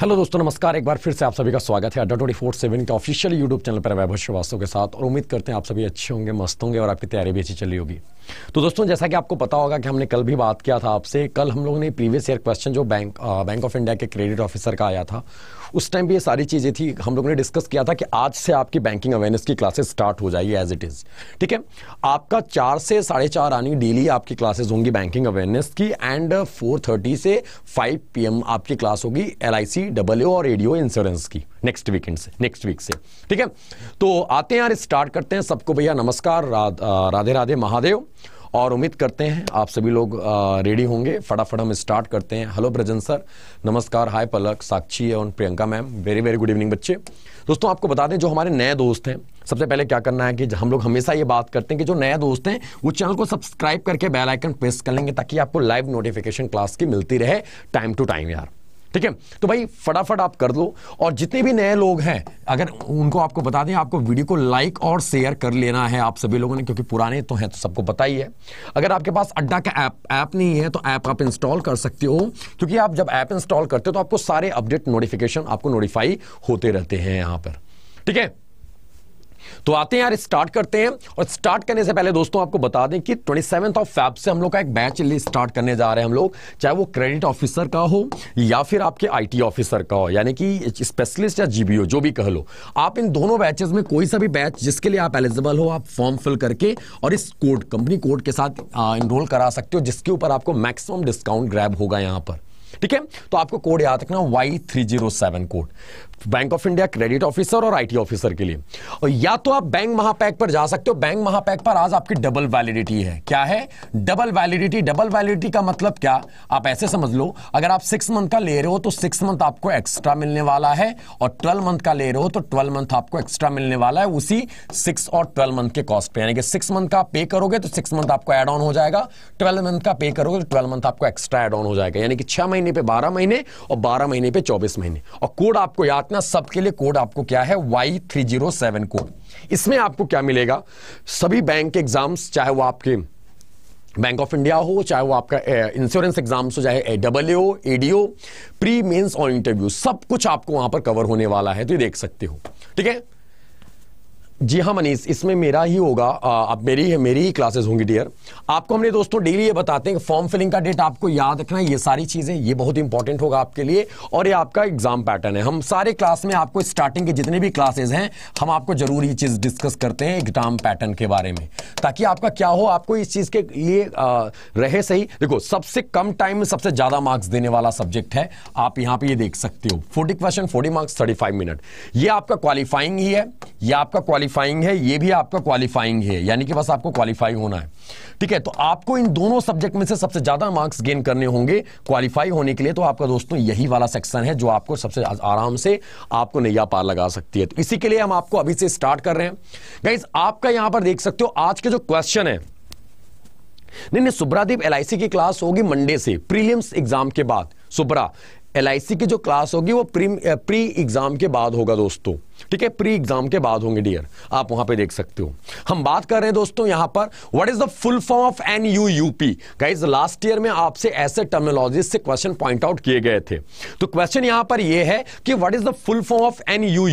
Hello दोस्तों नमस्कार एक बार फिर से आप सभी का स्वागत है अड्डा ट्वेंटी फोर सेवन के ऑफिशियल यूट्यूब चैनल पर वैभव श्रीवास्तव के साथ और उम्मीद करते हैं आप सभी अच्छे होंगे मस्त होंगे और आपकी तैयारी भी अच्छी चली होगी तो दोस्तों जैसा कि आपको पता होगा कि हमने कल भी बात किया था आपसे कल हम लोगों ने प्रीवियस ईयर क्वेश्चन जो बैंक बैंक ऑफ इंडिया के क्रेडिट ऑफिसर का आया था उस टाइम भी ये सारी चीज़ें थी हम लोगों ने डिस्कस किया था कि आज से आपकी बैंकिंग अवेयरनेस की क्लासेस स्टार्ट हो जाएगी एज इट इज़ ठीक है आपका चार से साढ़े चार आनी डेली आपकी क्लासेस होंगी बैंकिंग अवेयरनेस की एंड फोर थर्टी से फाइव पी आपकी क्लास होगी एल आई सी डबल और रेडियो इंश्योरेंस की नेक्स्ट वीकेंड से नेक्स्ट वीक से ठीक है तो आते हैं यार स्टार्ट करते हैं सबको भैया नमस्कार राधे राधे महादेव और उम्मीद करते हैं आप सभी लोग रेडी होंगे फटाफट हम स्टार्ट करते हैं हेलो ब्रजन सर नमस्कार हाय पलक साक्षी एवं Priyanka ma'am very very good evening बच्चे दोस्तों आपको बता दें जो हमारे नए दोस्त हैं सबसे पहले क्या करना है कि हम लोग हमेशा ये बात करते हैं कि जो नए दोस्त हैं वो चैनल को सब्सक्राइब करके बेल आइकन प्रेस कर लेंगे ताकि आपको लाइव नोटिफिकेशन क्लास की मिलती रहे टाइम टू टाइम यार ठीक है तो भाई फटाफट आप कर लो और जितने भी नए लोग हैं अगर उनको आपको बता दें आपको वीडियो को लाइक और शेयर कर लेना है आप सभी लोगों ने क्योंकि पुराने तो हैं तो सबको पता ही है अगर आपके पास अड्डा का ऐप ऐप नहीं है तो ऐप आप इंस्टॉल कर सकते हो क्योंकि आप जब ऐप इंस्टॉल करते हो तो आपको सारे अपडेट नोटिफिकेशन आपको नोटिफाई होते रहते हैं यहां पर ठीक है तो आते हैं यार स्टार्ट करते हैं और स्टार्ट करने से पहले दोस्तों आपको बता दें कि ट्वेंटी सेवन ऑफ फैब से हम लोग का एक बैच स्टार्ट करने जा रहे हैं हम लोग चाहे वो क्रेडिट ऑफिसर का हो या फिर आपके आईटी ऑफिसर का हो यानी कि स्पेशलिस्ट या जीबीओ जो भी कह लो आप इन दोनों बैचेस में कोई सा भी बैच जिसके लिए आप एलिजिबल हो आप फॉर्म फिल करके और इस कोड कंपनी कोड के साथ इनरोल करा सकते हो जिसके ऊपर आपको मैक्सिमम डिस्काउंट ग्रैब होगा यहां पर ठीक है तो आपको कोड याद रखना Y three zero seven code bank of India credit officer और आईटी ऑफिसर के लिए और या तो आप बैंक महापैक पर जा सकते हो बैंक महापैक पर आज आपकी डबल वैलिडिटी है क्या है डबल वैलिडिटी डबल वैलिडिटी का मतलब क्या आप ऐसे समझ लो अगर आप सिक्स मंथ का ले रहे हो तो सिक्स मंथ आपको एक्स्ट्रा मिलने वाला है और ट्वेल्व मंथ का ले रहे हो तो ट्वेल्व मंथ आपको एक्स्ट्रा मिलने वाला है उसी सिक्स और ट्वेल्व मंथ के कॉस्ट पर यानी कि सिक्स मंथ का पे करोगे तो सिक्स मंथ आपको एड ऑन हो जाएगा ट्वेल्व मंथ का पे करोगे तो ट्वेल्व मंथ आपको एक्स्ट्रा एड ऑन हो जाएगा यानी कि छह महीने पे बारह महीने और बारह महीने पे चौबीस महीने और कोड आपको याद अपना सबके लिए कोड आपको क्या है Y three zero seven code इसमें आपको क्या मिलेगा सभी बैंक के एग्जाम्स चाहे वो आपके बैंक ऑफ इंडिया हो चाहे वो आपका इंश्योरेंस एग्जाम्स हो चाहे डब्ल्यू ए प्री मेंस और इंटरव्यू सब कुछ आपको वहां पर कवर होने वाला है तो ये देख सकते हो ठीक है जी हाँ मनीष इसमें मेरा ही होगा अब मेरी मेरी ही क्लासेस होंगी डियर आपको हमने दोस्तों डेली ये बताते हैं कि फॉर्म फिलिंग का डेट आपको याद रखना है ये सारी चीज़ें ये बहुत इंपॉर्टेंट होगा आपके लिए और ये आपका एग्जाम पैटर्न है हम सारे क्लास में आपको स्टार्टिंग के जितने भी क्लासेज हैं हम आपको जरूर ये चीज़ डिस्कस करते हैं एग्जाम पैटर्न के बारे में ताकि आपका क्या हो आपको इस चीज़ के लिए आ, रहे सही देखो सबसे कम टाइम में सबसे ज़्यादा मार्क्स देने वाला सब्जेक्ट है आप यहाँ पर ये देख सकते हो forty question forty marks thirty minute ये आपका क्वालिफाइंग ही है यह आपका क्वालिफाइंग क्वालिफाइंग है ये भी आपका क्वालिफाइंग है यानी कि बस आपको क्वालिफाई होना है ठीक है तो आपको इन दोनों सब्जेक्ट में से सबसे ज्यादा मार्क्स गेन करने होंगे क्वालिफाई होने के लिए तो आपका दोस्तों यही वाला सेक्शन है जो आपको सबसे आराम से आपको नैया पार लगा सकती है तो इसी के लिए हम आपको अभी से स्टार्ट कर रहे हैं गाइज आपका यहां पर देख सकते हो आज के जो क्वेश्चन है नहीं नहीं सुब्रादीप एलआईसी की क्लास होगी मंडे से प्रीलिम्स एग्जाम के बाद सुब्रा एल की जो क्लास होगी वो प्री प्री एग्ज़ाम के बाद होगा दोस्तों ठीक है प्री एग्ज़ाम के बाद होंगे डियर आप वहां पे देख सकते हो हम बात कर रहे हैं दोस्तों यहां पर what is the full form of N U U P guys last year में आपसे ऐसे टर्मिनोलॉजी से क्वेश्चन पॉइंट आउट किए गए थे तो क्वेश्चन यहां पर यह है कि what is the full form of N U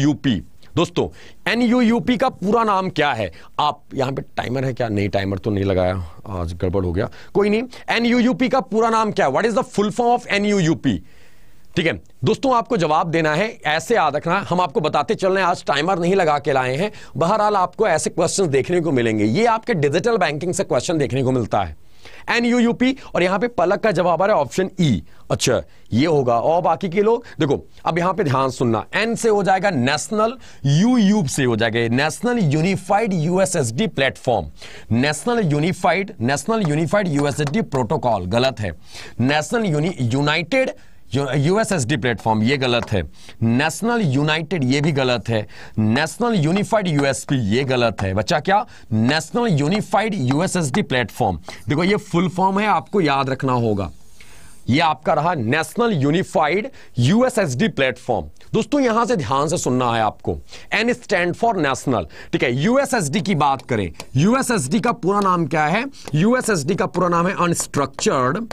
दोस्तों एन यू का पूरा नाम क्या है आप यहां पे टाइमर है क्या नहीं टाइमर तो नहीं लगाया आज गड़बड़ हो गया कोई नहीं एन यू का पूरा नाम क्या है what is the full form of N U ठीक है दोस्तों आपको जवाब देना है ऐसे याद रखना हम आपको बताते चल रहे हैं आज टाइमर नहीं लगा के लाए हैं बहरहाल आपको ऐसे क्वेश्चन देखने को मिलेंगे ये आपके डिजिटल बैंकिंग से क्वेश्चन देखने को मिलता है एन यू यू पी और यहां पे पलक का जवाब आ रहा है ऑप्शन ई e। अच्छा ये होगा और बाकी के लोग देखो अब यहां पे ध्यान सुनना एन से हो जाएगा नेशनल यू यू से हो जाएगा national unified USSD platform national unified national unified USSD protocol गलत है नेशनल यूनाइटेड यूएसएसडी प्लेटफॉर्म ये गलत है नेशनल यूनाइटेड ये भी गलत है नेशनल यूनिफाइड यूएसपी ये गलत है बच्चा क्या नेशनल यूनिफाइड यूएसएसडी प्लेटफॉर्म देखो ये फुल फॉर्म है आपको याद रखना होगा ये आपका रहा नेशनल यूनिफाइड यूएसएसडी प्लेटफॉर्म दोस्तों यहां से ध्यान से सुनना है आपको एन स्टैंड फॉर नेशनल ठीक है यूएसएसडी की बात करें यूएसएसडी का पूरा नाम क्या है यूएसएसडी का पूरा नाम है अनस्ट्रक्चर्ड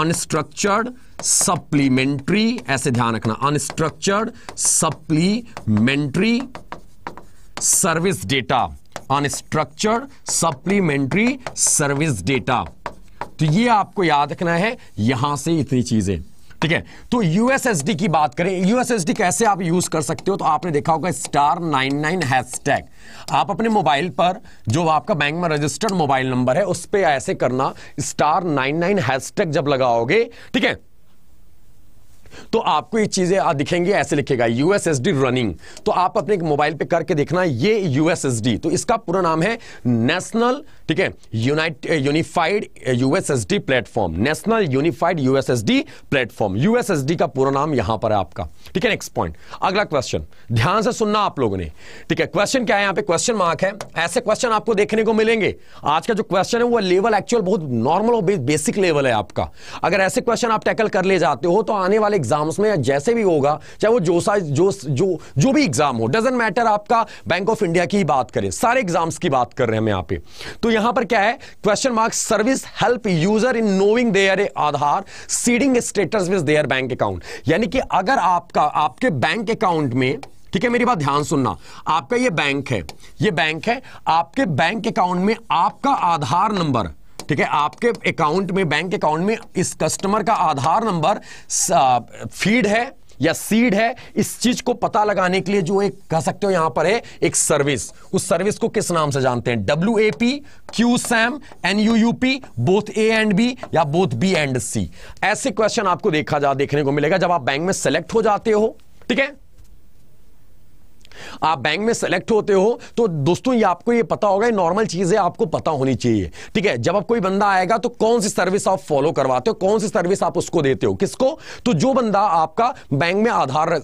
अनस्ट्रक्चर्ड सप्लीमेंट्री ऐसे ध्यान रखना unstructured supplementary service data unstructured supplementary service data तो ये आपको याद रखना है यहां से इतनी चीजें ठीक है तो यूएसएसडी की बात करें यूएसएसडी कैसे आप यूज कर सकते हो तो आपने देखा होगा स्टार नाइन नाइन हैशटैग आप अपने मोबाइल पर जो आपका बैंक में रजिस्टर्ड मोबाइल नंबर है उस पर ऐसे करना स्टार नाइन नाइन हैशटैग जब लगाओगे ठीक है तो आपको ये चीजें दिखेंगे ऐसे लिखेगा यूएसएसडी रनिंग तो आप अपने मोबाइल पे करके देखना ये यूएसएसडी तो इसका पूरा नाम है नेशनल ठीक है unite unified USSD platform national unified USSD platform USSD का पूरा नाम यहां पर है आपका ठीक है नेक्स्ट पॉइंट अगला क्वेश्चन ध्यान से सुनना आप लोगों ने ठीक है क्वेश्चन क्या है यहां पे क्वेश्चन मार्क है ऐसे क्वेश्चन आपको देखने को मिलेंगे आज का जो क्वेश्चन है वो लेवल एक्चुअल बहुत नॉर्मल और बेसिक लेवल है आपका अगर ऐसे क्वेश्चन आप टैकल कर ले जाते हो तो आने वाले एग्जाम्स में जैसे भी होगा चाहे वो जोसा जो जो जो भी एग्जाम हो डजेंट मैटर आपका बैंक ऑफ इंडिया की बात करें सारे एग्जाम्स की बात कर रहे हैं हम यहाँ पे तो यहां पर क्या है question mark service help user in knowing their Aadhaar seeding status with their bank account यानी कि अगर आपका आपके बैंक अकाउंट में ठीक है मेरी बात ध्यान सुनना आपका ये बैंक है ये बैंक है आपके बैंक अकाउंट में आपका आधार नंबर ठीक है आपके अकाउंट में बैंक अकाउंट में इस कस्टमर का आधार नंबर फीड है या सीड है इस चीज को पता लगाने के लिए जो एक कह सकते हो यहां पर है एक सर्विस उस सर्विस को किस नाम से जानते हैं W A P Q SAM N U U P both A and B या बोथ बी एंड सी ऐसे क्वेश्चन आपको देखा जा देखने को मिलेगा जब आप बैंक में सेलेक्ट हो जाते हो ठीक है आप बैंक में सेलेक्ट होते हो तो दोस्तों ये आपको ये पता होगा नॉर्मल है आपको पता होनी चाहिए ठीक है जब आप कोई बंदा आएगा तो कौन सी सर्विस आप फॉलो करवाते हो कौन सी सर्विस आप उसको देते हो किसको तो जो बंदा आपका बैंक में आधार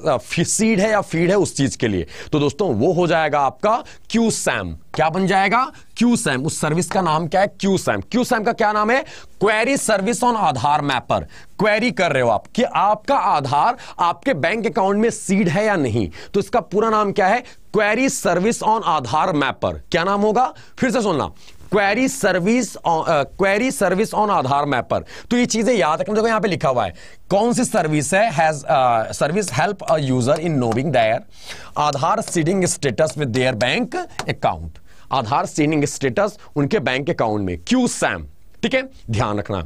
सीड है या फीड है उस चीज के लिए तो दोस्तों वो हो जाएगा आपका क्यू सैम क्या बन जाएगा क्यूसैम उस सर्विस का नाम क्या है क्यूसैम क्यूसैम का क्या नाम है query service on Aadhaar mapper query कर रहे हो आप कि आपका आधार आपके बैंक अकाउंट में सीड है या नहीं तो इसका पूरा नाम क्या है query service on Aadhaar mapper क्या नाम होगा फिर से सुनना query service query service on Aadhaar mapper तो ये चीजें याद रखना देखो यहां पे लिखा हुआ है कौन सी सर्विस है has service help a user in knowing their Aadhaar seeding status with their bank account Aadhaar seeding status उनके बैंक अकाउंट में क्यू सैम ठीक है ध्यान रखना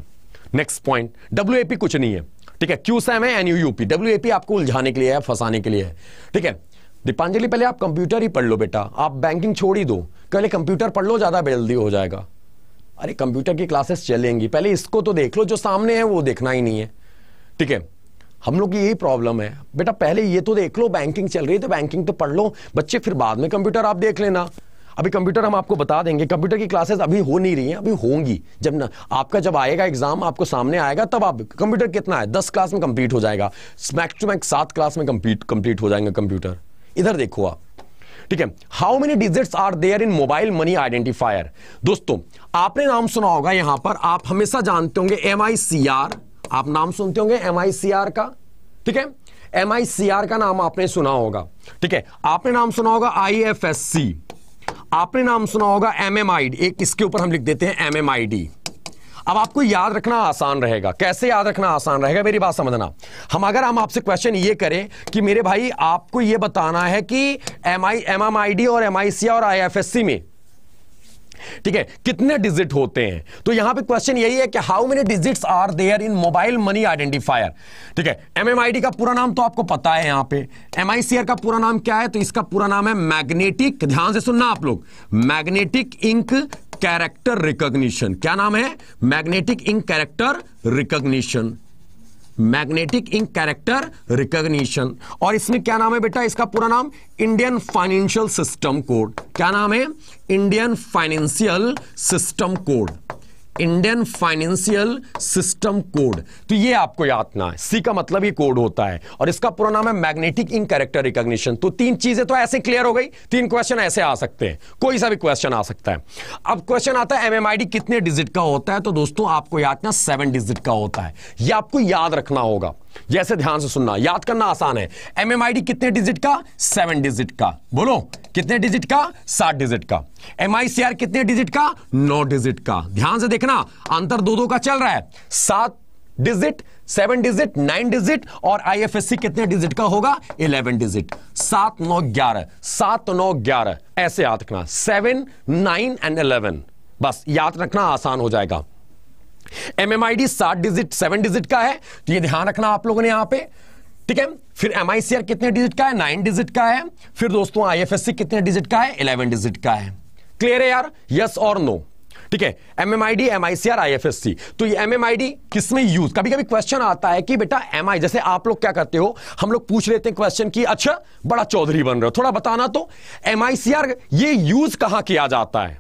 नेक्स्ट पॉइंट डब्ल्यू कुछ नहीं है ठीक है क्यू सैम है एन यूपी डब्ल्यू आपको उलझाने के लिए है फंसाने के लिए है ठीक है दीपांजलि पहले आप कंप्यूटर ही पढ़ लो बेटा आप बैंकिंग छोड़ ही दो पहले कंप्यूटर पढ़ लो ज़्यादा जल्दी हो जाएगा अरे कंप्यूटर की क्लासेस चलेंगी पहले इसको तो देख लो जो सामने है वो देखना ही नहीं है ठीक है हम लोग की यही प्रॉब्लम है बेटा पहले ये तो देख लो बैंकिंग चल रही है तो बैंकिंग तो पढ़ लो बच्चे फिर बाद में कंप्यूटर आप देख लेना अभी कंप्यूटर हम आपको बता देंगे कंप्यूटर की क्लासेस अभी हो नहीं रही हैं अभी होंगी जब न, आपका जब आएगा एग्जाम आपको सामने आएगा तब आप कंप्यूटर कितना है दस क्लास में कंप्लीट हो जाएगा मैक्स टू मैक्स सात क्लास में कंप्लीट कंप्लीट हो जाएंगे कंप्यूटर इधर देखो आप ठीक है how many digits are there in mobile money identifier दोस्तों आपने नाम सुना होगा यहां पर आप हमेशा जानते होंगे एम आप नाम सुनते होंगे एम का ठीक है एम का नाम आपने सुना होगा ठीक है आपने नाम सुना होगा आई एफ एस सी आपने नाम सुना होगा एम एक इसके ऊपर हम लिख देते हैं एम अब आपको याद रखना आसान रहेगा कैसे याद रखना आसान रहेगा मेरी बात समझना हम अगर हम आपसे क्वेश्चन ये करें कि मेरे भाई आपको ये बताना है कि M I M M I D और एम आई सी और आई एफ एस सी में ठीक है कितने डिजिट होते हैं तो यहां पे क्वेश्चन यही है कि how many digits are there in mobile money identifier ठीक है एमएमआईडी का पूरा नाम तो आपको पता है यहां पे एमआईसीआर का पूरा नाम क्या है तो इसका पूरा नाम है मैग्नेटिक ध्यान से सुनना आप लोग मैग्नेटिक इंक कैरेक्टर रिकॉग्निशन क्या नाम है magnetic ink character recognition magnetic ink character recognition और इसमें क्या नाम है बेटा इसका पूरा नाम इंडियन फाइनेंशियल सिस्टम कोड क्या नाम है Indian financial system code Indian financial system code तो ये आपको याद ना है सी का मतलब ये कोड होता है और इसका पूरा नाम है मैग्नेटिक इन कैरेक्टर रिकॉग्निशन तो तीन चीजें तो ऐसे क्लियर हो गई तीन क्वेश्चन ऐसे आ सकते हैं कोई सा भी क्वेश्चन आ सकता है अब क्वेश्चन आता है एमएमआईडी कितने डिजिट का होता है तो दोस्तों आपको याद ना सेवन डिजिट का होता है यह आपको याद रखना होगा जैसे ध्यान से सुनना याद करना आसान है एमएमआईडी कितने डिजिट का सेवन डिजिट का बोलो कितने डिजिट का सात डिजिट का एमआईसीआर कितने डिजिट का नौ डिजिट का ध्यान से देखना अंतर दो दो का चल रहा है सात digit seven digit nine digit और आईएफएससी कितने डिजिट का होगा इलेवन डिजिट सात नौ ग्यारह सात नौ ग्यारह ऐसे याद रखना सेवन नाइन एंड इलेवन बस याद रखना आसान हो जाएगा एम एम आई डी सात डिजिट सेवन डिजिट का है तो ये ध्यान रखना आप लोगों ने यहां पे ठीक है फिर एम आई सी आर कितने डिजिट का है नाइन डिजिट का है फिर दोस्तों आई एफ एस सी कितने डिजिट का है इलेवन डिजिट का है क्लियर है यार यस और नो ठीक है M M I D M I C R I F S C तो ये एम एम आई डी किस में यूज कभी कभी क्वेश्चन आता है कि बेटा एम आई जैसे आप लोग क्या करते हो हम लोग पूछ लेते हैं क्वेश्चन की अच्छा बड़ा चौधरी बन रहे हो थोड़ा बताना तो एम आई सी आर ये यूज कहां किया जाता है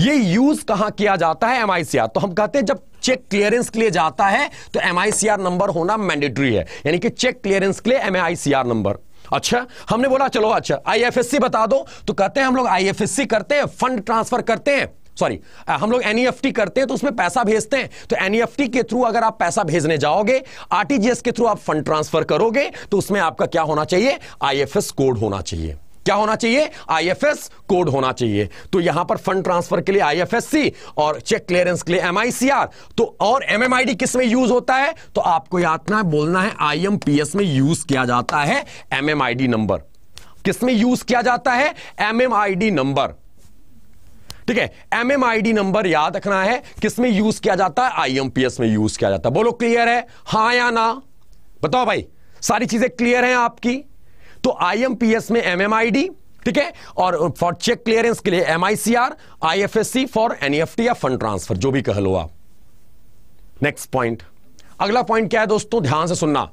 ये यूज कहां किया जाता है एम आई सी आर तो हम कहते हैं जब चेक क्लियरेंस के लिए जाता है तो एमआईसीआर नंबर होना मैंडेटरी है यानी कि चेक क्लियरेंस के लिए एमआईसीआर नंबर अच्छा हमने बोला चलो अच्छा आईएफएससी बता दो तो कहते हैं हम लोग आईएफएससी करते हैं फंड ट्रांसफर करते हैं सॉरी हम लोग एनईएफटी e करते हैं तो उसमें पैसा भेजते हैं तो एनईएफटी e के थ्रू अगर आप पैसा भेजने जाओगे आरटीजीएस के थ्रू आप फंड ट्रांसफर करोगे तो उसमें आपका क्या होना चाहिए आईएफएस कोड होना चाहिए क्या होना चाहिए आईएफएस कोड होना चाहिए तो यहां पर फंड ट्रांसफर के लिए आईएफएससी और चेक क्लियरेंस के लिए एमआईसीआर तो और एमएमआईडी किस में यूज होता है तो आपको याद ना बोलना है आईएमपीएस में यूज किया जाता है एमएमआईडी नंबर किस में यूज किया जाता है एमएमआईडी नंबर ठीक है एमएमआईडी नंबर याद रखना है किसमें यूज किया जाता है आईएमपीएस में यूज किया जाता है बोलो क्लियर है हा या ना बताओ भाई सारी चीजें क्लियर हैं आपकी तो आईएमपीएस में एमएमआईडी ठीक है और फॉर चेक क्लियरेंस के लिए एमआईसीआर आईएफएससी फॉर एनईएफटी या फंड ट्रांसफर जो भी कह लो आप नेक्स्ट पॉइंट अगला पॉइंट क्या है दोस्तों ध्यान से सुनना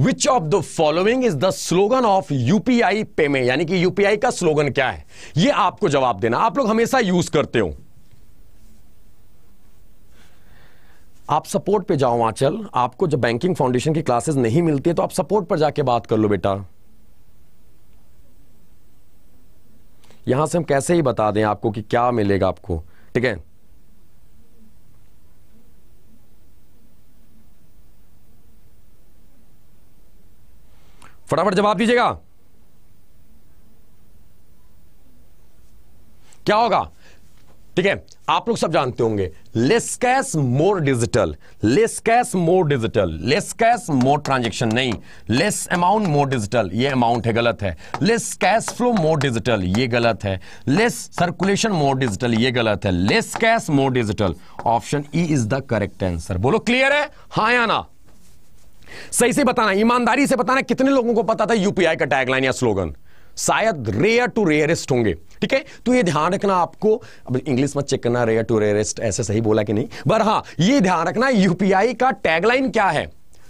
which of the following is the slogan of UPI payment यानी कि यूपीआई का स्लोगन क्या है यह आपको जवाब देना आप लोग हमेशा यूज करते हो आप सपोर्ट पे जाओ आंचल आपको जब बैंकिंग फाउंडेशन की क्लासेस नहीं मिलती है तो आप सपोर्ट पर जाके बात कर लो बेटा यहां से हम कैसे ही बता दें आपको कि क्या मिलेगा आपको ठीक है फटाफट जवाब दीजिएगा क्या होगा ठीक है आप लोग सब जानते होंगे less cash more digital less cash more digital less cash more transaction नहीं लेस अमाउंट मोर डिजिटल ये अमाउंट है गलत है less cash flow more digital ये गलत है लेस सर्कुलेशन मोर डिजिटल ये गलत है less cash more digital option E is the correct answer बोलो क्लियर है हा या ना सही से बताना ईमानदारी से बताना कितने लोगों को पता था यूपीआई का टैगलाइन या स्लोगन शायद रेयर टू रेयरेस्ट होंगे ठीक है तो ये ध्यान रखना आपको अब इंग्लिश में चेक करना रेयर टू रेयरेस्ट ऐसे सही बोला कि नहीं बर हां ये ध्यान रखना यूपीआई का टैगलाइन क्या है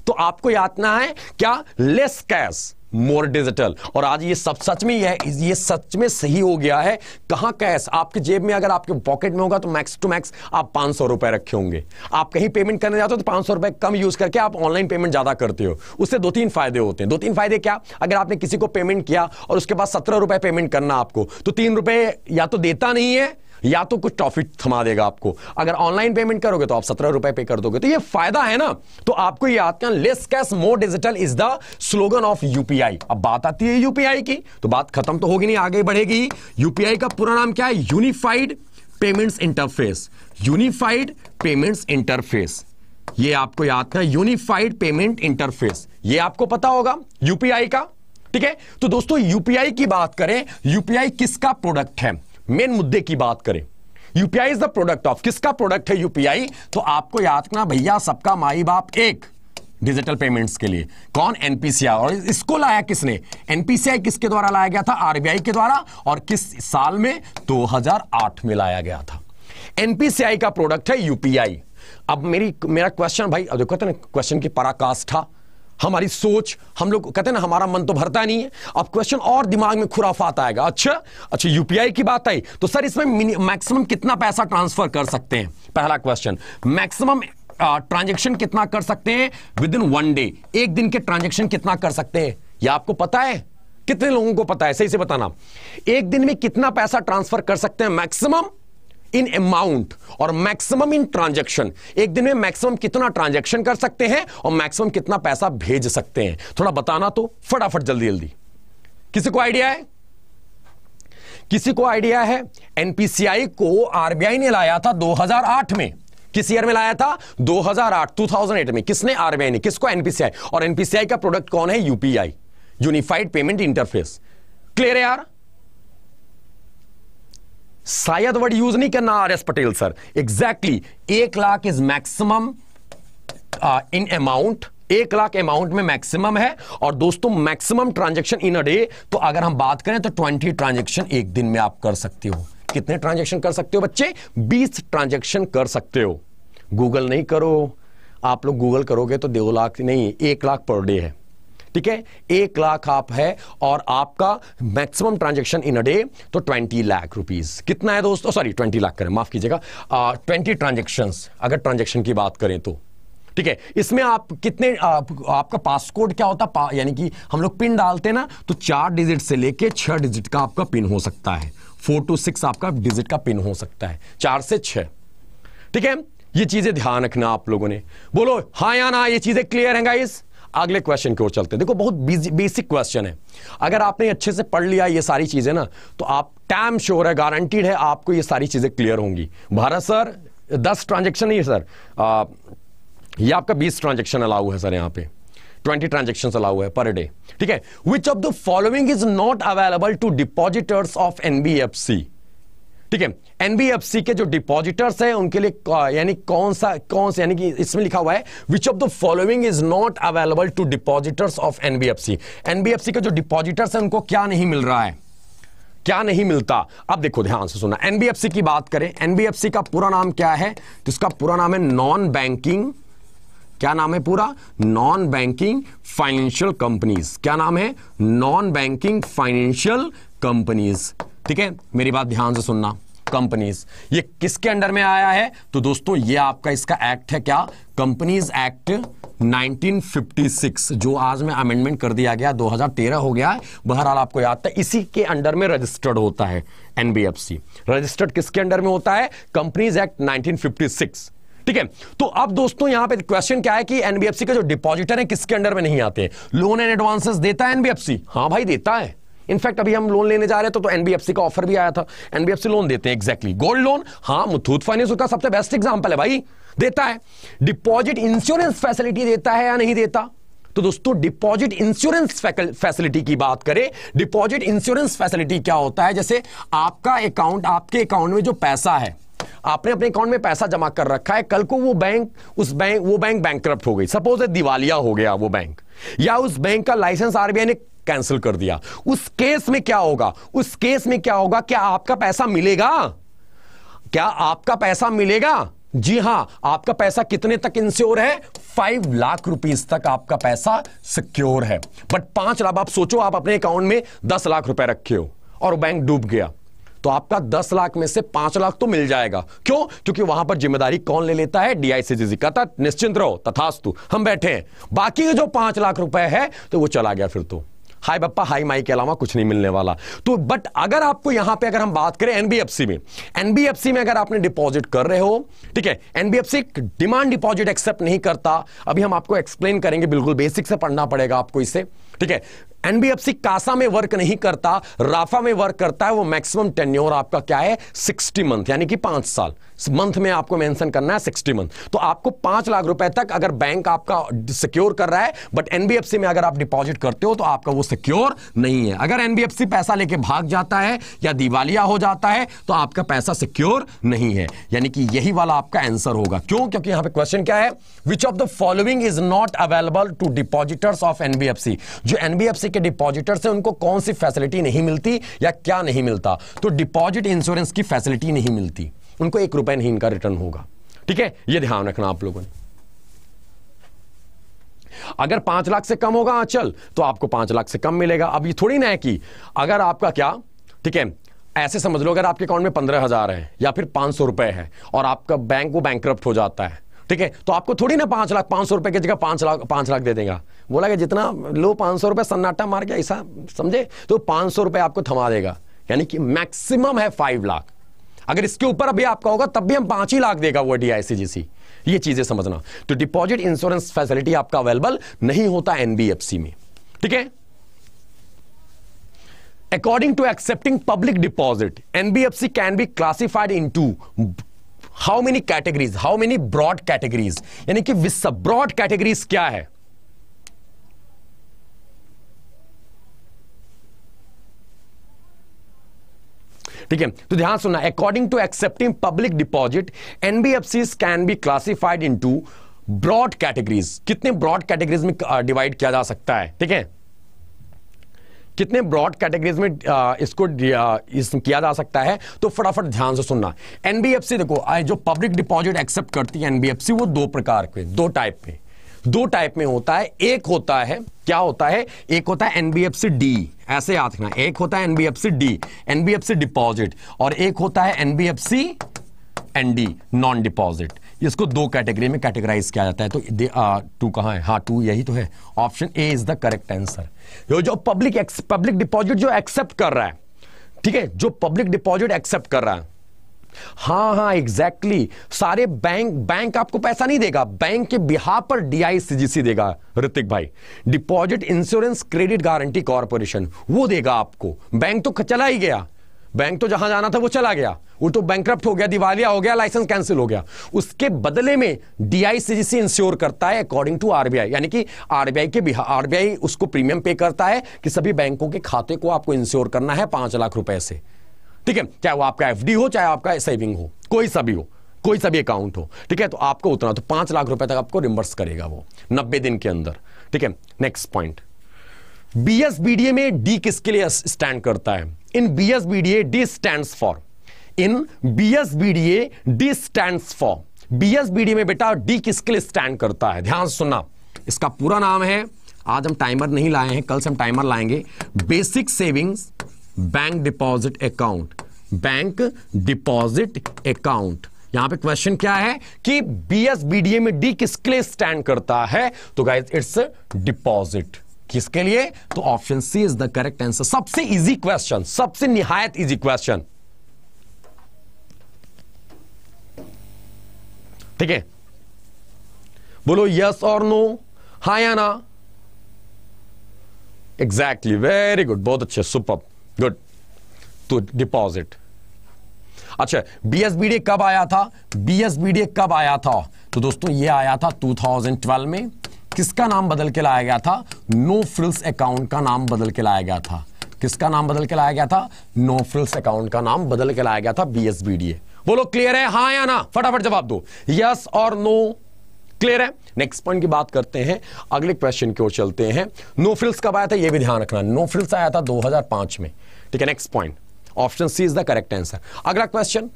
तो आपको याद ना है क्या लेस कैश मोर डिजिटल और आज ये सब सच में यह ये सच में सही हो गया है कहां कैश आपके जेब में अगर आपके पॉकेट में होगा तो मैक्स टू मैक्स आप पांच सौ रुपए रखे होंगे आप कहीं पेमेंट करने जाते हो तो पांच सौ रुपए कम यूज करके आप ऑनलाइन पेमेंट ज्यादा करते हो उससे दो तीन फायदे होते हैं दो तीन फायदे क्या अगर आपने किसी को पेमेंट किया और उसके बाद सत्रह रुपए पेमेंट करना आपको तो तीन रुपए या तो देता नहीं है या तो कुछ टॉफी थमा देगा आपको अगर ऑनलाइन पेमेंट करोगे तो आप सत्रह रुपए पे कर दोगे तो ये फायदा है ना तो आपको ये याद करना less cash more digital is the slogan of UPI अब बात आती है यूपीआई की तो बात खत्म तो होगी नहीं आगे बढ़ेगी यूपीआई का पूरा नाम क्या है unified payments interface unified payments interface ये आपको याद करना यूनिफाइड पेमेंट इंटरफेस ये आपको पता होगा यूपीआई का ठीक है तो दोस्तों यूपीआई की बात करें यूपीआई किसका प्रोडक्ट है मेन मुद्दे की बात करें UPI is the product of किसका प्रोडक्ट है यूपीआई तो आपको याद करना भैया सबका माई बाप एक डिजिटल पेमेंट्स के लिए कौन एनपीसीआई और इसको लाया किसने एनपीसीआई किसके द्वारा लाया गया था आरबीआई के द्वारा और किस साल में 2008 में लाया गया था एनपीसीआई का प्रोडक्ट है यूपीआई अब मेरी मेरा क्वेश्चन भाई अब देखो तो ना क्वेश्चन की पराकाष्ठा हमारी सोच हम लोग कहते हैं ना हमारा मन तो भरता नहीं है अब क्वेश्चन और दिमाग में खुराफात आएगा अच्छा अच्छा यूपीआई की बात आई तो सर इसमें मैक्सिमम कितना पैसा ट्रांसफर कर सकते हैं पहला क्वेश्चन मैक्सिमम ट्रांजेक्शन कितना कर सकते हैं विद इन वन डे एक दिन के ट्रांजेक्शन कितना कर सकते हैं यह आपको पता है कितने लोगों को पता है सही से बताना एक दिन में कितना पैसा ट्रांसफर कर सकते हैं मैक्सिमम इन अमाउंट और मैक्सिमम इन ट्रांजैक्शन एक दिन में मैक्सिमम कितना ट्रांजैक्शन कर सकते हैं और मैक्सिमम कितना पैसा भेज सकते हैं थोड़ा बताना तो फटाफट जल्दी जल्दी किसी को आइडिया है किसी को आइडिया है एनपीसीआई को आरबीआई ने लाया था 2008 में किस ईयर में लाया था 2008 2008 में किसने आरबीआई ने किसको एनपीसीआई और एनपीसीआई का प्रोडक्ट कौन है UPI unified payment interface clear है यार शायद वर्ड यूज नहीं करना R S Patel sir exactly exactly, एक lakh is maximum in amount एक लाख अमाउंट में मैक्सिमम है और दोस्तों maximum transaction in a day तो अगर हम बात करें तो ट्वेंटी ट्रांजेक्शन एक दिन में आप कर सकते हो कितने ट्रांजेक्शन कर सकते हो बच्चे बीस ट्रांजेक्शन कर सकते हो गूगल नहीं करो आप लोग गूगल करोगे तो दो लाख नहीं एक लाख पर डे है ठीक है एक लाख आप है और आपका maximum transaction in a day तो ट्वेंटी लाख रुपीज कितना है दोस्तों सॉरी ट्वेंटी लाख करें माफ कीजिएगा ट्वेंटी ट्रांजेक्शन अगर ट्रांजेक्शन की बात करें तो ठीक है इसमें आप कितने आप, आपका पासकोड क्या होता है यानी कि हम लोग पिन डालते हैं ना तो चार डिजिट से लेके छह डिजिट का आपका पिन हो सकता है फोर टू सिक्स आपका डिजिट का पिन हो सकता है चार से छह ठीक है ये चीजें ध्यान रखना आप लोगों ने बोलो हाँ या ना ये चीजें क्लियर हैं गाइस अगले क्वेश्चन की ओर चलते हैं देखो बहुत बेसिक क्वेश्चन है अगर आपने अच्छे से पढ़ लिया ये सारी चीज़ें ना तो आप टाइम श्योर है गारंटीड है आपको ये सारी चीज़ें क्लियर होंगी भारत सर दस ट्रांजेक्शन ही सर आ, ये आपका बीस ट्रांजेक्शन अलाउ है सर यहाँ पे ट्वेंटी ट्रांजेक्शन अलाउ है पर डे ठीक है which of the following is not available to depositors of NBFC ठीक है एनबीएफसी के जो डिपॉजिटर्स हैं उनके लिए यानी कौन सा कौन सा यानी कि इसमें लिखा हुआ है which of the following is not available to depositors of NBFC NBFC के जो डिपॉजिटर्स हैं उनको क्या नहीं मिल रहा है क्या नहीं मिलता अब देखो ध्यान से सुनना एनबीएफसी की बात करें एनबीएफसी का पूरा नाम क्या है तो इसका पूरा नाम है नॉन बैंकिंग क्या नाम है पूरा नॉन बैंकिंग फाइनेंशियल कंपनीज क्या नाम है नॉन बैंकिंग फाइनेंशियल कंपनीज ठीक है मेरी बात ध्यान से सुनना कंपनीज ये किसके अंडर में आया है तो दोस्तों ये आपका इसका एक्ट है क्या कंपनीज एक्ट 1956 जो आज में अमेंडमेंट कर दिया गया 2013 हो गया बहरहाल आपको याद था इसी के अंडर में रजिस्टर्ड होता है एनबीएफसी रजिस्टर्ड किसके अंडर में होता है कंपनीज एक्ट 1956 ठीक है तो अब दोस्तों यहां पे क्वेश्चन क्या है कि एनबीएफसी के जो डिपॉजिटर है किसके अंडर में नहीं आते लोन एंड एडवांसेस देता है एनबीएफसी हाँ भाई देता है इनफैक्ट अभी हम लोन लेने जा रहे थे तो एनबीएफसी तो का ऑफर भी आया था एनबीएफसी लोन देते हैं एक्जैक्टली गोल्ड लोन हाँ मुथूत फाइनेंस उसका सबसे बेस्ट एग्जाम्पल है भाई देता है डिपॉजिट इंश्योरेंस फैसिलिटी देता है या नहीं देता तो दोस्तों डिपॉजिट इंश्योरेंस फैसिलिटी की बात करें डिपॉजिट इंश्योरेंस फैसिलिटी क्या होता है जैसे आपका अकाउंट आपके अकाउंट में जो पैसा है आपने अपने अकाउंट में पैसा जमा कर रखा है कल को वो बैंक उस बैंक वो बैंक बैंक हो गई सपोज दिवालिया हो गया वो बैंक या उस बैंक का लाइसेंस आरबीआई ने कैंसिल कर दिया उस केस में क्या होगा उस केस में क्या होगा क्या आपका पैसा मिलेगा क्या आपका पैसा मिलेगा जी हां आपका पैसा कितने तक इंश्योर है फाइव लाख रुपीस तक आपका पैसा सिक्योर है बट पांच लाख आप सोचो आप अपने अकाउंट में दस लाख रुपए रखे हो और बैंक डूब गया तो आपका दस लाख में से पांच लाख तो मिल जाएगा क्यों क्योंकि वहां पर जिम्मेदारी कौन ले लेता है डीआईसीजीसी कहता निश्चिंत रहो तथास्तु हम बैठे हैं बाकी जो पांच लाख रुपए है तो वो चला गया फिर तो हाय बप्पा हाय माई के अलावा कुछ नहीं मिलने वाला तो बट अगर आपको यहां पे अगर हम बात करें एनबीएफसी में एनबीएफसी में अगर आपने डिपॉजिट कर रहे हो ठीक है एनबीएफसी डिमांड डिपॉजिट एक्सेप्ट नहीं करता अभी हम आपको एक्सप्लेन करेंगे बिल्कुल बेसिक से पढ़ना पड़ेगा आपको इसे ठीक है एनबीएफसी कासा में वर्क नहीं करता राफा में वर्क करता है वो मैक्सिमम टेन्योर आपका क्या है सिक्सटी मंथ यानी कि पांच साल मंथ में आपको मेंशन करना है सिक्सटी मंथ तो आपको पांच लाख रुपए तक अगर बैंक आपका सिक्योर कर रहा है बट एनबीएफसी में अगर आप डिपॉजिट करते हो तो आपका वो सिक्योर नहीं है अगर एनबीएफसी पैसा लेके भाग जाता है या दिवालिया हो जाता है तो आपका पैसा सिक्योर नहीं है यानी कि यही वाला आपका आंसर होगा क्यों क्योंकि यहां पर क्वेश्चन क्या है which of the following is not available to depositors of NBFC जो एनबीएफसी के डिपॉजिटर से उनको कौन सी फैसिलिटी नहीं मिलती या क्या नहीं मिलता तो डिपॉजिट इंश्योरेंस की फैसिलिटी नहीं मिलती उनको एक रुपए नहीं इनका रिटर्न होगा ठीक है यह ध्यान रखना आप लोगों ने अगर पांच लाख से कम होगा चल तो आपको पांच लाख से कम मिलेगा अब ये थोड़ी ना है कि अगर आपका क्या ठीक है ऐसे समझ लो अगर आपके अकाउंट में पंद्रह हजार है या फिर पांच सौ रुपए है और आपका बैंक वो बैंक हो जाता है ठीक है तो आपको थोड़ी ना पांच लाख पांच सौ रुपए की जगह पांच लाख पांच लाख दे देगा बोला कि जितना लो पांच सौ रुपए सन्नाटा मार के ऐसा समझे तो पांच सौ रुपए आपको थमा देगा यानी कि मैक्सिमम है फाइव लाख अगर इसके ऊपर अभी आपका होगा तब भी हम पांच ही लाख देगा वो डीआईसीजीसी ये चीजें समझना तो डिपॉजिट इंश्योरेंस फैसिलिटी आपका अवेलेबल नहीं होता एनबीएफसी में ठीक है according to accepting public deposit nbfc can be classified into how many categories how many broad categories यानी कि ब्रॉड कैटेगरीज क्या है ठीक है तो ध्यान सुनना according to accepting public deposit NBFC can be classified into broad categories कितने ब्रॉड कैटेगरीज में डिवाइड uh, किया जा सकता है ठीक है कितने ब्रॉड कैटेगरीज में इसको इस किया जा सकता है तो फटाफट ध्यान से सुनना एनबीएफसी देखो जो पब्लिक डिपॉजिट एक्सेप्ट करती है एनबीएफसी वो दो प्रकार के दो टाइप में दो टाइप में होता है एक होता है क्या होता है एक होता है एनबीएफसी डी ऐसे याद रखना एक होता है एनबीएफसी डी एनबीएफसी डिपॉजिट और एक होता है एनबीएफसी एनडी नॉन डिपॉजिट इसको दो कैटेगरी में कैटेगराइज किया जाता है तो टू कहा है हाँ टू यही तो है option A is the correct answer जो जो पब्लिक पब्लिक डिपॉजिट जो एक्सेप्ट कर रहा है ठीक है जो पब्लिक डिपॉजिट एक्सेप्ट कर रहा है हाँ हाँ एग्जैक्टली exactly. सारे बैंक बैंक आपको पैसा नहीं देगा बैंक के बिहार पर डीआईसीजीसी देगा ऋतिक भाई deposit insurance credit guarantee corporation वो देगा आपको बैंक तो चला ही गया बैंक तो जहां जाना था वो चला गया वो तो बैंक हो गया दिवालिया हो गया लाइसेंस कैंसिल हो गया उसके बदले में डीआईसीजीसी इंश्योर करता है अकॉर्डिंग टू आरबीआई यानी कि आरबीआई के आरबीआई उसको प्रीमियम पे करता है कि सभी बैंकों के खाते को आपको इंश्योर करना है पांच लाख रुपए से ठीक है चाहे वो आपका एफडी हो चाहे आपका सेविंग हो कोई सा भी हो कोई सा भी अकाउंट हो ठीक है तो आपको उतना तो पांच लाख रुपए तक आपको रिमबर्स करेगा वो नब्बे दिन के अंदर ठीक है नेक्स्ट पॉइंट बीएसबीडीए में डी किसके लिए स्टैंड करता है in in B B B S D D A stand for S B D A D stand for B S B D में बेटा डी किसके लिए स्टैंड करता है ध्यान सुनना इसका पूरा नाम है आज हम टाइमर नहीं लाए हैं कल से हम टाइमर लाएंगे basic savings bank deposit account bank deposit account यहां पे क्वेश्चन क्या है कि B B S D A में डी किसके लिए स्टैंड करता है तो गाइज इट्स डिपॉजिट किसके लिए तो option C is the correct answer सबसे इजी क्वेश्चन सबसे निहायत इजी क्वेश्चन ठीक है बोलो यस और नो हा या ना एग्जैक्टली वेरी गुड बहुत अच्छे सुपर गुड टू डिपॉजिट अच्छा बीएसबीडी कब आया था बीएसबीडी कब आया था तो दोस्तों ये आया था 2012 में किसका नाम बदल के लाया गया था नो फ्रिल्स अकाउंट का नाम बदल के लाया गया था किसका नाम बदल के लाया गया था नो फ्रिल्स अकाउंट का नाम बदल के लाया गया था बीएसबीडीए बोलो क्लियर है हा या ना फटाफट जवाब दो यस और नो क्लियर है नेक्स्ट पॉइंट की बात करते हैं अगले क्वेश्चन की ओर चलते हैं नो फ्रिल्स कब आया था यह भी ध्यान रखना नो फ्रिल्स आया था दो में ठीक है next point option C is the correct answer अगला क्वेश्चन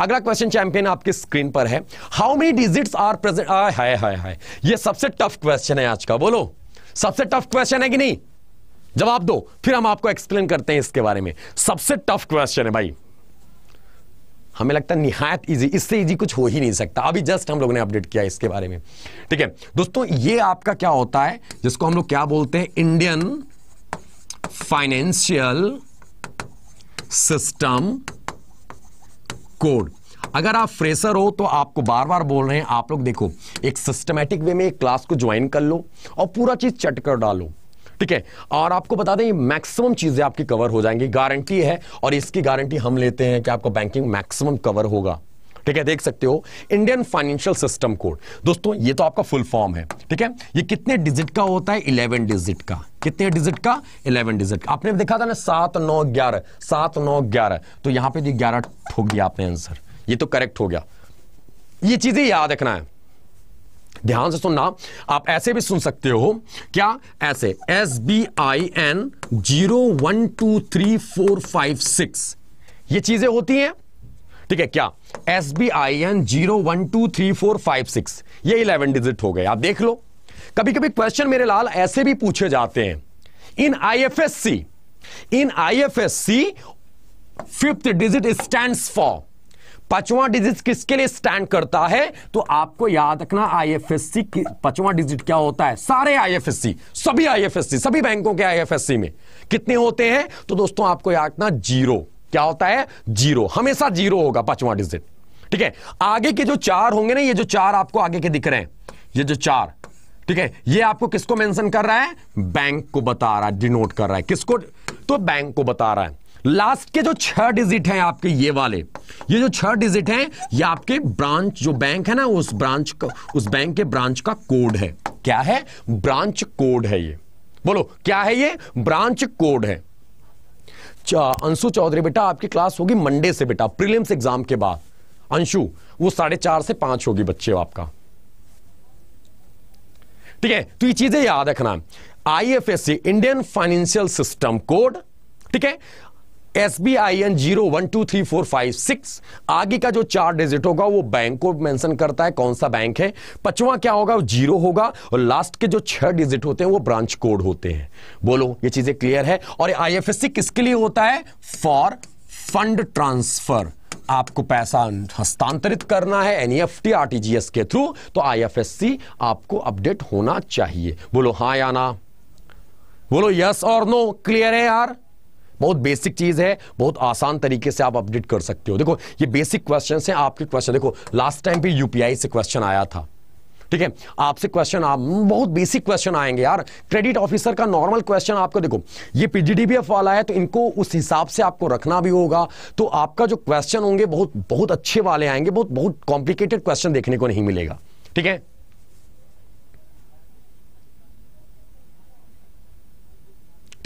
अगला क्वेश्चन चैंपियन आपके स्क्रीन पर है how many digits are present hi hi hi ये सबसे टफ क्वेश्चन है आज का बोलो सबसे टफ क्वेश्चन है कि नहीं जवाब दो फिर हम आपको एक्सप्लेन करते हैं इसके बारे में सबसे टफ क्वेश्चन है भाई हमें लगता है निहायत इजी इससे इजी कुछ हो ही नहीं सकता अभी जस्ट हम लोगों ने अपडेट किया इसके बारे में ठीक है दोस्तों ये आपका क्या होता है जिसको हम लोग क्या बोलते हैं इंडियन फाइनेंशियल सिस्टम कोड अगर आप फ्रेशर हो तो आपको बार बार बोल रहे हैं आप लोग देखो एक सिस्टमेटिक वे में एक क्लास को ज्वाइन कर लो और पूरा चीज चट कर डालो ठीक है और आपको बता दें मैक्सिमम चीजें आपकी कवर हो जाएंगी गारंटी है और इसकी गारंटी हम लेते हैं कि आपका बैंकिंग मैक्सिमम कवर होगा ठीक है देख सकते हो इंडियन फाइनेंशियल सिस्टम कोड दोस्तों ये तो आपका फुल फॉर्म है ठीक है ये कितने डिजिट का होता है इलेवन डिजिट का कितने डिजिट का इलेवन डिजिट का आपने देखा था ना सात नौ ग्यारह सात नौ ग्यारह तो यहां पे जी ग्यारह ठोक दिया आपने आंसर ये तो करेक्ट हो गया ये चीजें याद रखना है ध्यान से सुनना आप ऐसे भी सुन सकते हो क्या ऐसे S B I N zero one two three four five six ये चीजें होती हैं ठीक है क्या S B I N zero one two three four five six ये इलेवन डिजिट हो गए आप देख लो कभी कभी क्वेश्चन मेरे लाल ऐसे भी पूछे जाते हैं in I F S C in I F S C fifth digit stand for पांचवा डिजिट किसके लिए स्टैंड करता है तो आपको याद रखना आईएफएससी पांचवा डिजिट क्या होता है सारे आईएफएससी सभी आईएफएससी सभी बैंकों के आईएफएससी में कितने होते हैं तो दोस्तों आपको याद रखना जीरो क्या होता है जीरो हमेशा जीरो होगा पांचवा डिजिट ठीक है आगे के जो चार होंगे ना ये जो चार आपको आगे के दिख रहे हैं ये जो चार ठीक है ये आपको किसको मेंशन कर रहा है बैंक को बता रहा है डिनोट कर रहा है किसको तो बैंक को बता रहा है लास्ट के जो छह डिजिट हैं आपके ये वाले ये जो छह डिजिट हैं ये आपके ब्रांच जो बैंक है ना उस ब्रांच का उस बैंक के ब्रांच का कोड है क्या है ब्रांच कोड है ये बोलो क्या है ये ब्रांच कोड है अंशु चौधरी बेटा आपकी क्लास होगी मंडे से बेटा प्रीलिम्स एग्जाम के बाद अंशु वो साढ़े चार से पांच होगी बच्चे हो आपका ठीक है तो ये चीजें याद रखना IFSC Indian financial system code ठीक है S B I N zero one two three four five six आगे का जो चार डिजिट होगा वो बैंक को मेंशन करता है कौन सा बैंक है पचवा क्या होगा वो जीरो होगा और लास्ट के जो छह डिजिट होते हैं वो ब्रांच कोड होते हैं बोलो ये चीजें क्लियर है और आई एफ एस सी किसके लिए होता है फॉर फंड ट्रांसफर आपको पैसा हस्तांतरित करना है एनईएफटी आरटीजीएस e के थ्रू तो आईएफएससी आपको अपडेट होना चाहिए बोलो हाँ या ना बोलो यस और नो क्लियर है यार बहुत बेसिक चीज है बहुत आसान तरीके से आप अपडेट कर सकते हो देखो ये बेसिक क्वेश्चन है आपके क्वेश्चन देखो लास्ट टाइम भी यूपीआई से क्वेश्चन आया था ठीक है आपसे क्वेश्चन आप बहुत बेसिक क्वेश्चन आएंगे यार क्रेडिट ऑफिसर का नॉर्मल क्वेश्चन आपको देखो ये पीजीडीबीएफ वाला है तो इनको उस हिसाब से आपको रखना भी होगा तो आपका जो क्वेश्चन होंगे बहुत बहुत अच्छे वाले आएंगे बहुत बहुत कॉम्प्लिकेटेड क्वेश्चन देखने को नहीं मिलेगा ठीक है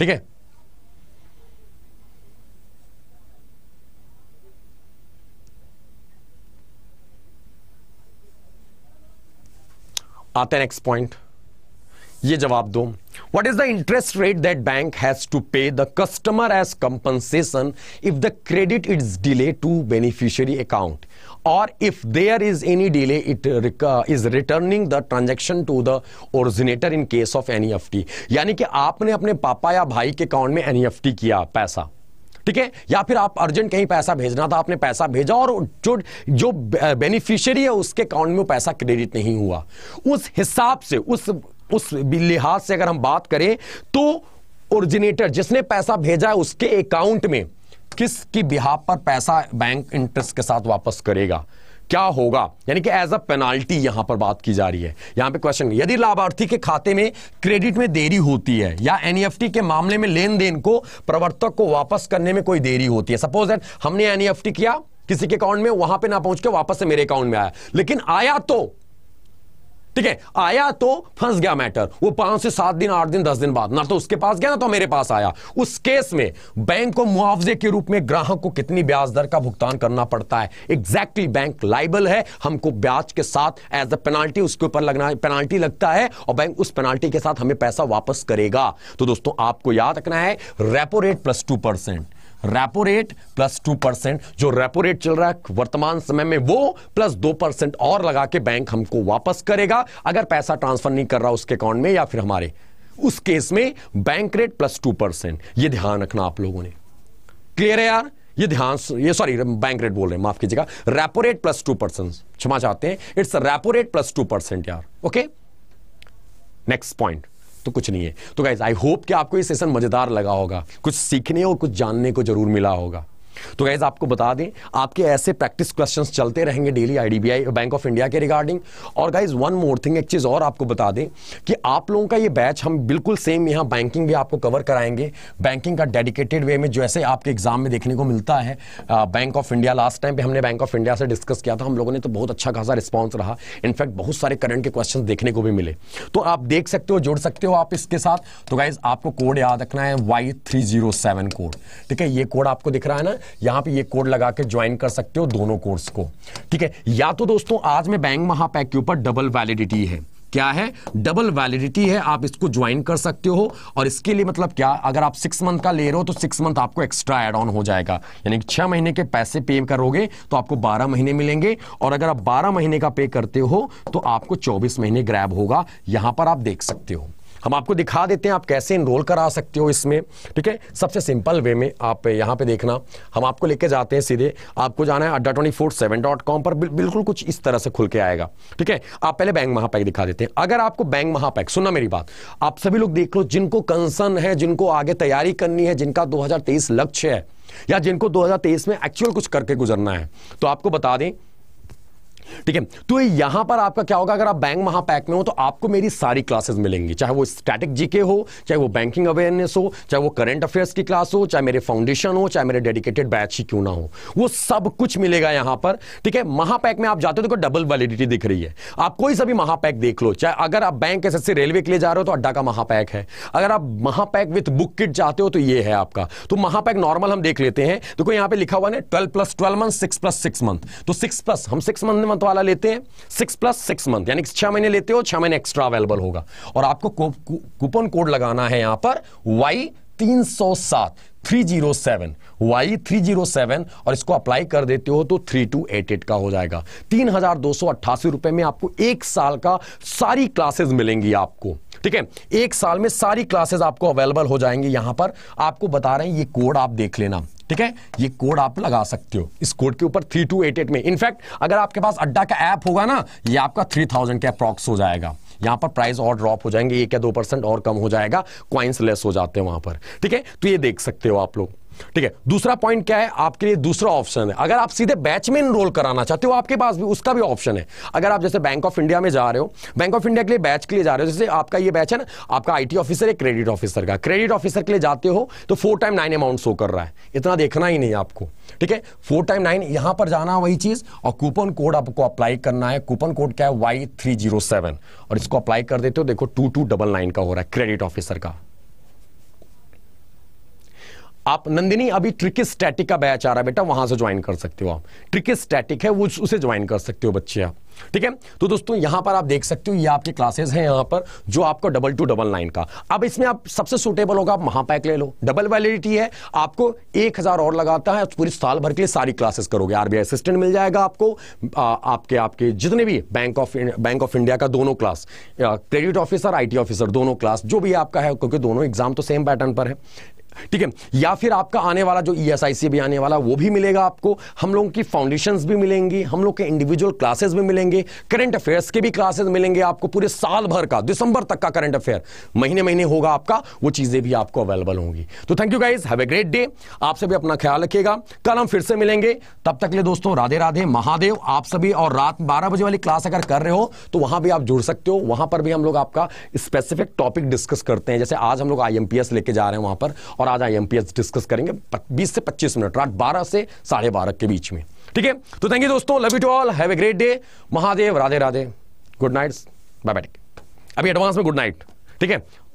ठीक है आते हैं नेक्स्ट पॉइंट ये जवाब दो what is the interest rate that bank has to pay the customer as compensation if the credit is delay to beneficiary account और if there is any delay it is returning the transaction to the originator in case of NEFT यानी कि आपने अपने पापा या भाई के account में एनईएफटी e किया पैसा ठीक है या फिर आप अर्जेंट कहीं पैसा भेजना था आपने पैसा भेजा और जो जो बेनिफिशियरी है उसके अकाउंट में पैसा क्रेडिट नहीं हुआ उस हिसाब से उस उस लिहाज से अगर हम बात करें तो ओरिजिनेटर जिसने पैसा भेजा है उसके अकाउंट में किसकी बिहा पर पैसा बैंक इंटरेस्ट के साथ वापस करेगा क्या होगा यानी कि एज अ पेनाल्टी यहां पर बात की जा रही है यहां पे क्वेश्चन यदि लाभार्थी के खाते में क्रेडिट में देरी होती है या एनईएफटी e के मामले में लेन देन को प्रवर्तक को वापस करने में कोई देरी होती है सपोज दैट हमने एनईएफटी e किया किसी के अकाउंट में वहां पे ना पहुंच के वापस से मेरे अकाउंट में आया लेकिन आया तो ठीक है आया तो फंस गया मैटर वो पांच से सात दिन आठ दिन दस दिन बाद ना तो उसके पास गया ना तो मेरे पास आया उस केस में बैंक को मुआवजे के रूप में ग्राहक को कितनी ब्याज दर का भुगतान करना पड़ता है एग्जैक्टली बैंक लाइबल है हमको ब्याज के साथ एज अ पेनाल्टी उसके ऊपर लगना पेनाल्टी लगता है और बैंक उस पेनाल्टी के साथ हमें पैसा वापस करेगा तो दोस्तों आपको याद रखना है repo rate plus two percent repo rate plus two percent जो रेपो रेट चल रहा है वर्तमान समय में वो प्लस दो परसेंट और लगा के बैंक हमको वापस करेगा अगर पैसा ट्रांसफर नहीं कर रहा उसके अकाउंट में या फिर हमारे उस केस में bank rate plus two percent ये ध्यान रखना आप लोगों ने क्लियर है यार ये ध्यान ये सॉरी बैंक रेट बोल रहे हैं माफ कीजिएगा repo rate plus two percent क्षमा चाहते हैं it's repo rate plus two percent यार ओके नेक्स्ट पॉइंट तो कुछ नहीं है तो गाइज आई होप कि आपको ये सेशन मज़ेदार लगा होगा कुछ सीखने और कुछ जानने को जरूर मिला होगा तो गैज़ आपको बता दें आपके ऐसे प्रैक्टिस क्वेश्चन चलते रहेंगे daily IDBI bank of India के रिगार्डिंग और गाइज वन मोर थिंग एक चीज़ और आपको बता दें कि आप लोगों का ये बैच हम बिल्कुल सेम यहाँ बैंकिंग भी आपको कवर कराएंगे बैंकिंग का डेडिकेटेड वे में जैसे आपके एग्जाम में देखने को मिलता है bank of India last time पर हमने बैंक ऑफ इंडिया से डिस्कस किया था हम लोगों ने तो बहुत अच्छा खासा रिस्पॉन्स रहा इनफैक्ट बहुत सारे करंट के क्वेश्चन देखने को भी मिले तो आप देख सकते हो जुड़ सकते हो आप इसके साथ तो गाइज आपको कोड याद रखना है Y three zero seven code ठीक है ये कोड आपको दिख रहा है ना यहां पे ये कोड लगा के ज्वाइन कर सकते हो दोनों कोर्स को ठीक है या तो दोस्तों आज में बैंक महापैक के ऊपर डबल वैलिडिटी है क्या है डबल वैलिडिटी है आप इसको ज्वाइन कर सकते हो और इसके लिए मतलब क्या अगर आप सिक्स मंथ का ले रहे हो तो सिक्स मंथ आपको एक्स्ट्रा एड ऑन हो जाएगा यानी छह महीने के पैसे पे करोगे तो आपको बारह महीने मिलेंगे और अगर आप बारह महीने का पे करते हो तो आपको चौबीस महीने ग्रैब होगा यहां पर आप देख सकते हो हम आपको दिखा देते हैं आप कैसे इनरोल करा सकते हो इसमें ठीक है सबसे सिंपल वे में आप यहाँ पे देखना हम आपको लेके जाते हैं सीधे आपको जाना है Adda twenty four seven dot com पर बिल, बिल्कुल कुछ इस तरह से खुल के आएगा ठीक है आप पहले बैंक महापैक दिखा देते हैं अगर आपको बैंक महापैक सुनना मेरी बात आप सभी लोग देख लो जिनको कंसर्न है जिनको आगे तैयारी करनी है जिनका दो लक्ष्य है या जिनको दो में एक्चुअल कुछ करके गुजरना है तो आपको बता दें ठीक है तो यहां पर आपका क्या होगा अगर आप बैंक महापैक में हो तो आपको मेरी सारी क्लासेस मिलेंगी चाहे वो स्टैटिक जीके हो चाहे वो बैंकिंग अवेयरनेस हो चाहे वो करंट अफेयर्स की क्लास हो चाहे मेरे फाउंडेशन हो चाहे मेरे डेडिकेटेड बैच ही क्यों ना हो वो सब कुछ मिलेगा यहां पर ठीक है महापैक में आप जाते हो तो डबल वैलिडिटी दिख रही है आप कोई सभी महापैक देख लो चाहे अगर आप बैंक एस रेलवे के लिए जा रहे हो तो अड्डा का महापैक है अगर आप महापैक विथ बुक किट चाहते हो तो ये है आपका तो महापैक नॉर्मल हम देख लेते हैं देखो यहां पर लिखा हुआ twelve plus twelve month six plus six month तो सिक्स प्लस हम सिक्स मंथ मंथ वाला लेते हैं सिक्स प्लस सिक्स मंथ यानी कि छह महीने लेते हो छह महीने एक्स्ट्रा अवेलेबल होगा और आपको कूपन कोड लगाना है यहां पर वाई तीन सौ सात three zero seven Y three zero seven और इसको अप्लाई कर देते हो तो थ्री टू एट एट का हो जाएगा तीन हजार दो सौ अट्ठासी रुपए में आपको एक साल का सारी क्लासेस मिलेंगी आपको ठीक है एक साल में सारी क्लासेस आपको अवेलेबल हो जाएंगी यहां पर आपको बता रहे हैं ये कोड आप देख लेना ठीक है ये कोड आप लगा सकते हो इस कोड के ऊपर थ्री टू एट एट में इनफैक्ट अगर आपके पास अड्डा का ऐप होगा ना ये आपका थ्री थाउजेंड का अप्रॉक्स हो जाएगा यहां पर प्राइस और ड्रॉप हो जाएंगे एक या दो परसेंट और कम हो जाएगा क्वाइंस लेस हो जाते हैं वहां पर ठीक है तो ये देख सकते हो आप लोग ठीक है दूसरा पॉइंट क्या है आपके लिए दूसरा ऑप्शन है अगर आप सीधे बैच में इनरोल कराना चाहते हो आपके पास भी उसका भी ऑप्शन है अगर आप जैसे बैंक ऑफ इंडिया में जा रहे हो बैंक ऑफ इंडिया के लिए बैच के लिए जा रहे हो जैसे आपका ये बैच है ना आपका आईटी ऑफिसर है क्रेडिट ऑफिसर का क्रेडिट ऑफिसर के लिए जाते हो तो four time nine amount show कर रहा है इतना देखना ही नहीं आपको ठीक है फोर टाइम नाइन यहां पर जाना वही चीज और कूपन कोड आपको अप्लाई करना है कूपन कोड क्या है वाई थ्री जीरो सेवन और इसको अप्लाई कर देते हो देखो टू टू डबल नाइन का हो रहा है क्रेडिट ऑफिसर का आप नंदिनी अभी ट्रिकी स्टैटिक का बैच आ रहा है बेटा वहां से ज्वाइन कर सकते हो आप ट्रिकी स्टैटिक है वो उसे ज्वाइन कर सकते हो बच्चे आप ठीक है तो दोस्तों यहां पर आप देख सकते हो ये आपके क्लासेस हैं यहां पर जो आपको डबल टू डबल नाइन का अब इसमें आप सबसे सुटेबल होगा आप महापैक ले लो डबल वैलिडिटी है आपको एक हजार और लगाता है पूरी साल भर के लिए सारी क्लासेस करोगे आरबीआई असिस्टेंट मिल जाएगा आपको आ, आपके आपके जितने भी bank of bank of India का दोनों class credit officer I officer दोनों क्लास जो भी आपका है क्योंकि दोनों एग्जाम तो सेम पैटर्न पर है ठीक है या फिर आपका आने वाला जो ई e भी आने वाला वो भी मिलेगा आपको हम लोगों की फाउंडेशन भी मिलेंगी हम लोग के इंडिविजुअल क्लासेस भी मिलेंगे करंट अफेयर्स के भी क्लासेस मिलेंगे आपको पूरे साल भर का दिसंबर तक का करंट अफेयर महीने महीने होगा आपका वो चीजें भी आपको अवेलेबल होंगी तो thank you guys have a great day आप सभी अपना ख्याल रखिएगा कल हम फिर से मिलेंगे तब तक ले दोस्तों राधे राधे महादेव आप सभी और रात बारह बजे वाली क्लास अगर कर रहे हो तो वहां भी आप जुड़ सकते हो वहां पर भी हम लोग आपका स्पेसिफिक टॉपिक डिस्कस करते हैं जैसे आज हम लोग आई लेके जा रहे हैं वहां पर और आज आई डिस्कस करेंगे बीस से पच्चीस मिनट रात बारह से साढ़े बारह के बीच में ठीक है तो थैंक यू दोस्तों love you to all have a great day Mahadev Radhe Radhe good night bye bye अभी एडवांस में गुड नाइट ठीक है